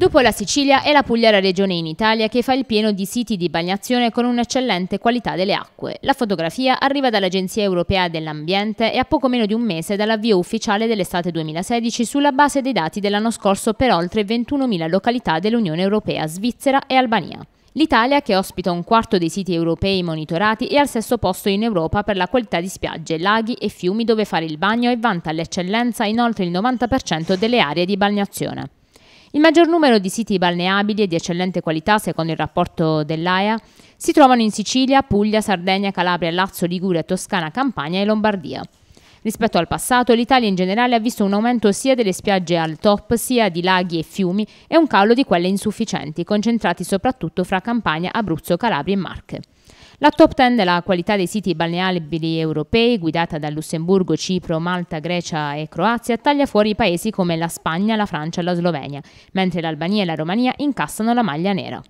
Dopo la Sicilia è la Puglia la regione in Italia che fa il pieno di siti di bagnazione con un'eccellente qualità delle acque. La fotografia arriva dall'Agenzia Europea dell'Ambiente e a poco meno di un mese dall'avvio ufficiale dell'estate 2016 sulla base dei dati dell'anno scorso per oltre 21.000 località dell'Unione Europea, Svizzera e Albania. L'Italia, che ospita un quarto dei siti europei monitorati, è al sesto posto in Europa per la qualità di spiagge, laghi e fiumi dove fare il bagno e vanta l'eccellenza in oltre il 90% delle aree di bagnazione. Il maggior numero di siti balneabili e di eccellente qualità, secondo il rapporto dell'AEA, si trovano in Sicilia, Puglia, Sardegna, Calabria, Lazio, Liguria, Toscana, Campania e Lombardia. Rispetto al passato, l'Italia in generale ha visto un aumento sia delle spiagge al top, sia di laghi e fiumi e un calo di quelle insufficienti, concentrati soprattutto fra Campania, Abruzzo, Calabria e Marche. La top 10 della qualità dei siti balneabili europei, guidata da Lussemburgo, Cipro, Malta, Grecia e Croazia, taglia fuori paesi come la Spagna, la Francia e la Slovenia, mentre l'Albania e la Romania incassano la maglia nera.